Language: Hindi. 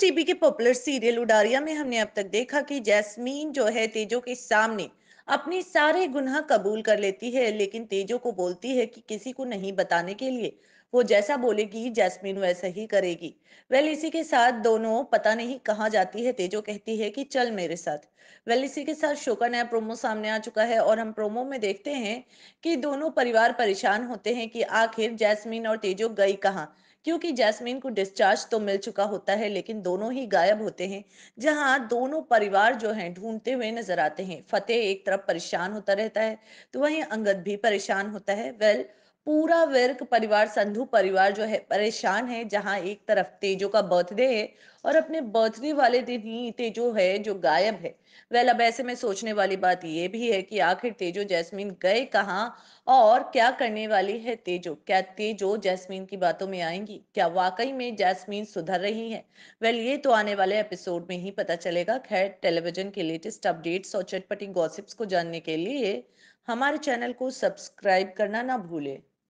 टीवी के पॉपुलर सीरियल उडारिया में हमने अब तक देखा कि जैस्मीन जो है तेजो के सामने अपने सारे गुनाह कबूल कर लेती है लेकिन तेजो को बोलती है कि किसी को नहीं बताने के लिए वो जैसा बोलेगी जैस्मीन वैसा ही करेगी वेल इसी के साथ दोनों पता नहीं कहाँ जाती है तेजो कहती है कि चल मेरे साथ वेल इसी के साथ शो का नया प्रोमो सामने आ चुका है और हम प्रोमो में देखते हैं कि दोनों परिवार परेशान होते हैं कि आखिर जैस्मीन और तेजो गई कहाँ क्योंकि जैस्मीन को डिस्चार्ज तो मिल चुका होता है लेकिन दोनों ही गायब होते हैं जहां दोनों परिवार जो हैं ढूंढते हुए नजर आते हैं फतेह एक तरफ परेशान होता रहता है तो वहीं अंगद भी परेशान होता है वेल पूरा वर्ग परिवार संधु परिवार जो है परेशान है जहां एक तरफ तेजो का बर्थडे है और अपने बर्थडे वाले दिन ही तेजो है जो गायब है वेल अब ऐसे में सोचने वाली बात ये भी है कि आखिर तेजो जैस्मीन गए कहाँ और क्या करने वाली है तेजो क्या तेजो जैस्मीन की बातों में आएंगी क्या वाकई में जैस्मीन सुधर रही है वेल ये तो आने वाले एपिसोड में ही पता चलेगा खैर टेलीविजन के लेटेस्ट अपडेट्स और चटपटी गॉसिप्स को जानने के लिए हमारे चैनल को सब्सक्राइब करना ना भूलें